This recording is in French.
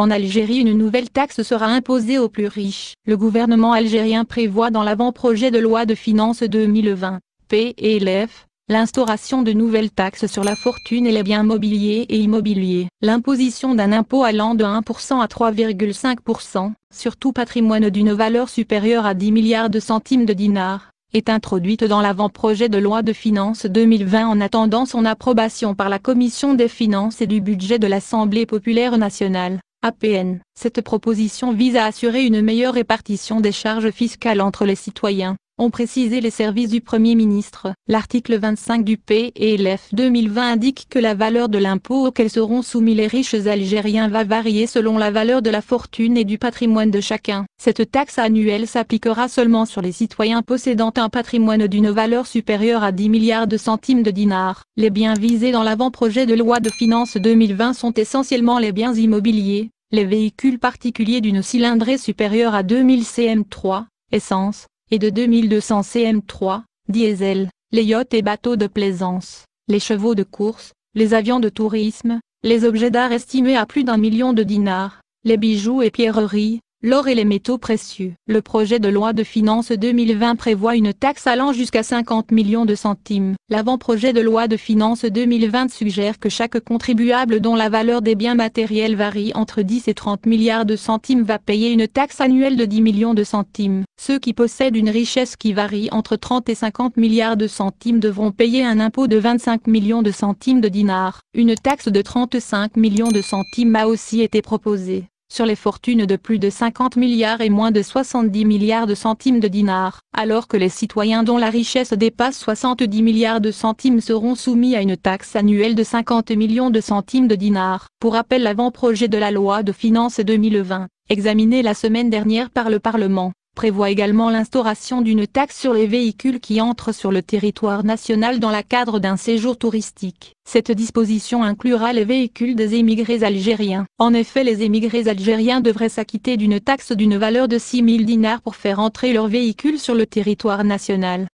En Algérie une nouvelle taxe sera imposée aux plus riches. Le gouvernement algérien prévoit dans l'avant-projet de loi de finances 2020, PLF, l'instauration de nouvelles taxes sur la fortune et les biens mobiliers et immobiliers. L'imposition d'un impôt allant de 1% à 3,5% sur tout patrimoine d'une valeur supérieure à 10 milliards de centimes de dinars est introduite dans l'avant-projet de loi de finances 2020 en attendant son approbation par la Commission des finances et du budget de l'Assemblée populaire nationale. APN. Cette proposition vise à assurer une meilleure répartition des charges fiscales entre les citoyens ont précisé les services du Premier ministre. L'article 25 du PELF 2020 indique que la valeur de l'impôt auquel seront soumis les riches algériens va varier selon la valeur de la fortune et du patrimoine de chacun. Cette taxe annuelle s'appliquera seulement sur les citoyens possédant un patrimoine d'une valeur supérieure à 10 milliards de centimes de dinars. Les biens visés dans l'avant-projet de loi de finances 2020 sont essentiellement les biens immobiliers, les véhicules particuliers d'une cylindrée supérieure à 2000 cm3, essence, et de 2200 cm3, diesel, les yachts et bateaux de plaisance, les chevaux de course, les avions de tourisme, les objets d'art estimés à plus d'un million de dinars, les bijoux et pierreries, l'or et les métaux précieux. Le projet de loi de finances 2020 prévoit une taxe allant jusqu'à 50 millions de centimes. L'avant-projet de loi de finances 2020 suggère que chaque contribuable dont la valeur des biens matériels varie entre 10 et 30 milliards de centimes va payer une taxe annuelle de 10 millions de centimes. Ceux qui possèdent une richesse qui varie entre 30 et 50 milliards de centimes devront payer un impôt de 25 millions de centimes de dinars. Une taxe de 35 millions de centimes a aussi été proposée sur les fortunes de plus de 50 milliards et moins de 70 milliards de centimes de dinars, alors que les citoyens dont la richesse dépasse 70 milliards de centimes seront soumis à une taxe annuelle de 50 millions de centimes de dinars. Pour rappel l'avant-projet de la loi de finances 2020, examiné la semaine dernière par le Parlement, prévoit également l'instauration d'une taxe sur les véhicules qui entrent sur le territoire national dans le cadre d'un séjour touristique. Cette disposition inclura les véhicules des émigrés algériens. En effet, les émigrés algériens devraient s'acquitter d'une taxe d'une valeur de 6 000 dinars pour faire entrer leurs véhicules sur le territoire national.